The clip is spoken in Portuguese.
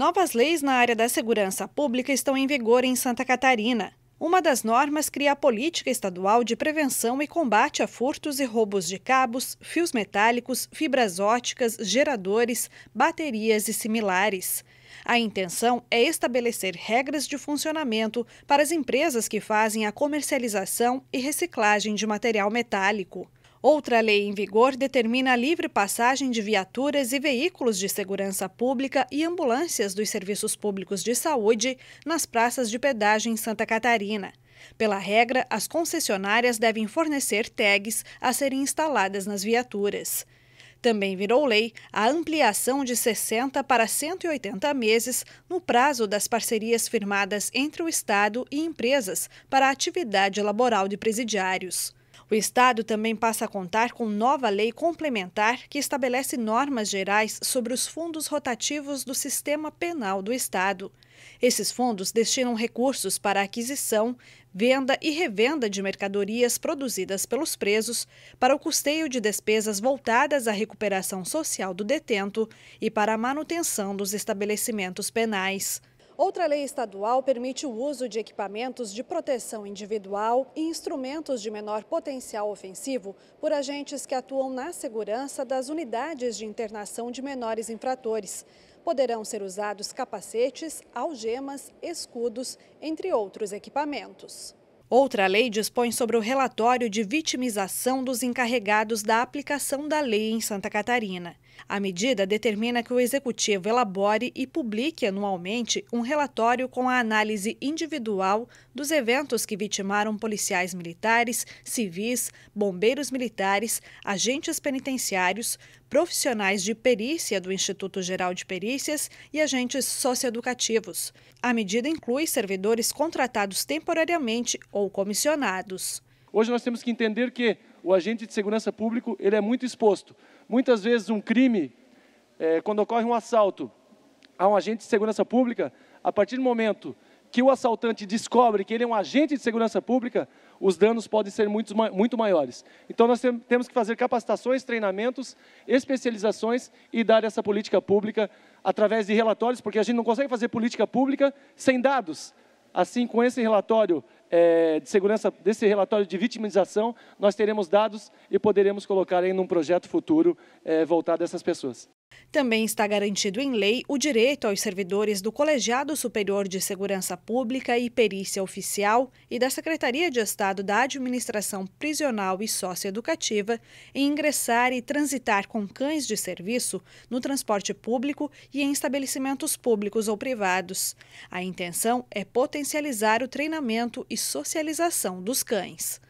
Novas leis na área da segurança pública estão em vigor em Santa Catarina. Uma das normas cria a política estadual de prevenção e combate a furtos e roubos de cabos, fios metálicos, fibras óticas, geradores, baterias e similares. A intenção é estabelecer regras de funcionamento para as empresas que fazem a comercialização e reciclagem de material metálico. Outra lei em vigor determina a livre passagem de viaturas e veículos de segurança pública e ambulâncias dos serviços públicos de saúde nas praças de pedágio em Santa Catarina. Pela regra, as concessionárias devem fornecer tags a serem instaladas nas viaturas. Também virou lei a ampliação de 60 para 180 meses no prazo das parcerias firmadas entre o Estado e empresas para a atividade laboral de presidiários. O Estado também passa a contar com nova lei complementar que estabelece normas gerais sobre os fundos rotativos do sistema penal do Estado. Esses fundos destinam recursos para aquisição, venda e revenda de mercadorias produzidas pelos presos, para o custeio de despesas voltadas à recuperação social do detento e para a manutenção dos estabelecimentos penais. Outra lei estadual permite o uso de equipamentos de proteção individual e instrumentos de menor potencial ofensivo por agentes que atuam na segurança das unidades de internação de menores infratores. Poderão ser usados capacetes, algemas, escudos, entre outros equipamentos. Outra lei dispõe sobre o relatório de vitimização dos encarregados da aplicação da lei em Santa Catarina. A medida determina que o executivo elabore e publique anualmente um relatório com a análise individual dos eventos que vitimaram policiais militares, civis, bombeiros militares, agentes penitenciários, profissionais de perícia do Instituto Geral de Perícias e agentes socioeducativos. A medida inclui servidores contratados temporariamente ou comissionados. Hoje nós temos que entender que o agente de segurança público ele é muito exposto. Muitas vezes um crime, é, quando ocorre um assalto a um agente de segurança pública, a partir do momento que o assaltante descobre que ele é um agente de segurança pública, os danos podem ser muito, muito maiores. Então, nós temos que fazer capacitações, treinamentos, especializações e dar essa política pública através de relatórios, porque a gente não consegue fazer política pública sem dados, Assim, com esse relatório é, de segurança, desse relatório de vitimização, nós teremos dados e poderemos colocar em um projeto futuro é, voltado a essas pessoas. Também está garantido em lei o direito aos servidores do Colegiado Superior de Segurança Pública e Perícia Oficial e da Secretaria de Estado da Administração Prisional e Socioeducativa em ingressar e transitar com cães de serviço no transporte público e em estabelecimentos públicos ou privados. A intenção é potencializar o treinamento e socialização dos cães.